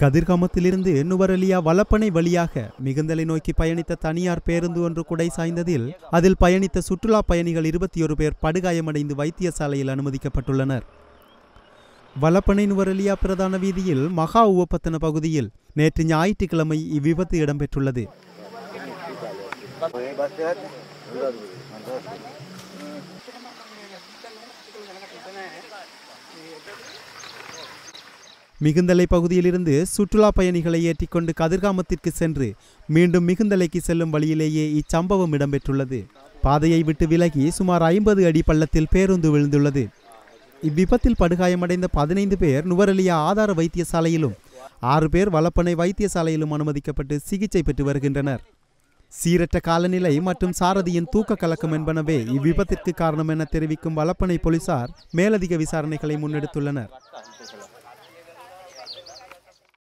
கதிர்காமத்திலிருந்து நுவரலியா வளப்பனை வழியாக மிகுந்தலை நோக்கி பயணித்த தனியார் பேருந்து ஒன்று குடை சாய்ந்ததில் அதில் பயணித்த சுற்றுலா பயணிகள் இருபத்தி ஒரு பேர் படுகாயமடைந்து வைத்தியசாலையில் அனுமதிக்கப்பட்டுள்ளனர் வளப்பனை நுவரலியா பிரதான வீதியில் மகா உவப்பத்தன பகுதியில் நேற்று ஞாயிற்றுக்கிழமை இவ்விபத்து இடம்பெற்றுள்ளது மிகுந்தலை பகுதியிலிருந்து சுற்றுலா பயணிகளை ஏற்றிக்கொண்டு கதிர்காமத்திற்கு சென்று மீண்டும் மிகுந்தலைக்கு செல்லும் வழியிலேயே இச்சம்பவம் இடம்பெற்றுள்ளது பாதையை விட்டு விலகி சுமார் ஐம்பது அடி பள்ளத்தில் பேருந்து விழுந்துள்ளது இவ்விபத்தில் படுகாயமடைந்த பதினைந்து பேர் நுவரலியா ஆதார வைத்தியசாலையிலும் ஆறு பேர் வளப்பனை வைத்தியசாலையிலும் அனுமதிக்கப்பட்டு சிகிச்சை பெற்று வருகின்றனர் சீரற்ற காலநிலை மற்றும் சாரதியின் தூக்க கலக்கம் என்பனவே இவ்விபத்திற்கு காரணம் என தெரிவிக்கும் வளப்பனை போலீசார் மேலதிக விசாரணைகளை முன்னெடுத்துள்ளனர்